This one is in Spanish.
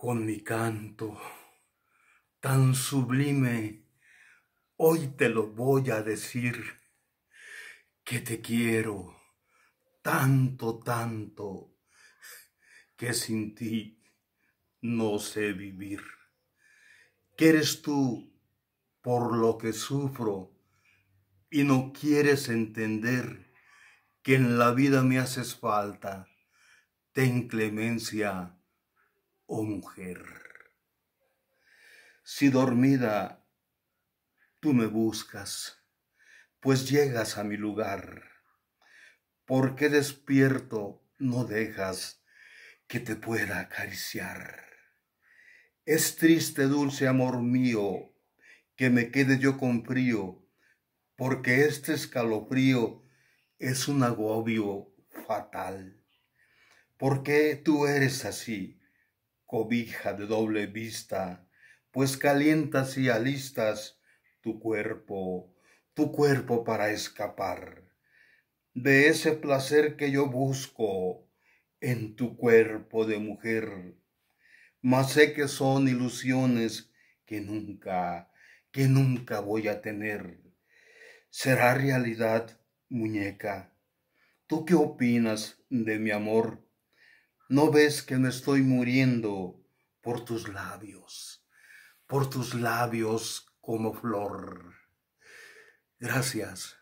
con mi canto tan sublime, hoy te lo voy a decir, que te quiero tanto, tanto, que sin ti no sé vivir. Que eres tú por lo que sufro y no quieres entender que en la vida me haces falta. Ten clemencia oh mujer. Si dormida tú me buscas, pues llegas a mi lugar. Porque despierto no dejas que te pueda acariciar? Es triste, dulce amor mío, que me quede yo con frío, porque este escalofrío es un agobio fatal. ¿Por qué tú eres así? cobija de doble vista, pues calientas y alistas tu cuerpo, tu cuerpo para escapar de ese placer que yo busco en tu cuerpo de mujer. Mas sé que son ilusiones que nunca, que nunca voy a tener. ¿Será realidad, muñeca? ¿Tú qué opinas de mi amor? ¿No ves que me estoy muriendo por tus labios? Por tus labios como flor. Gracias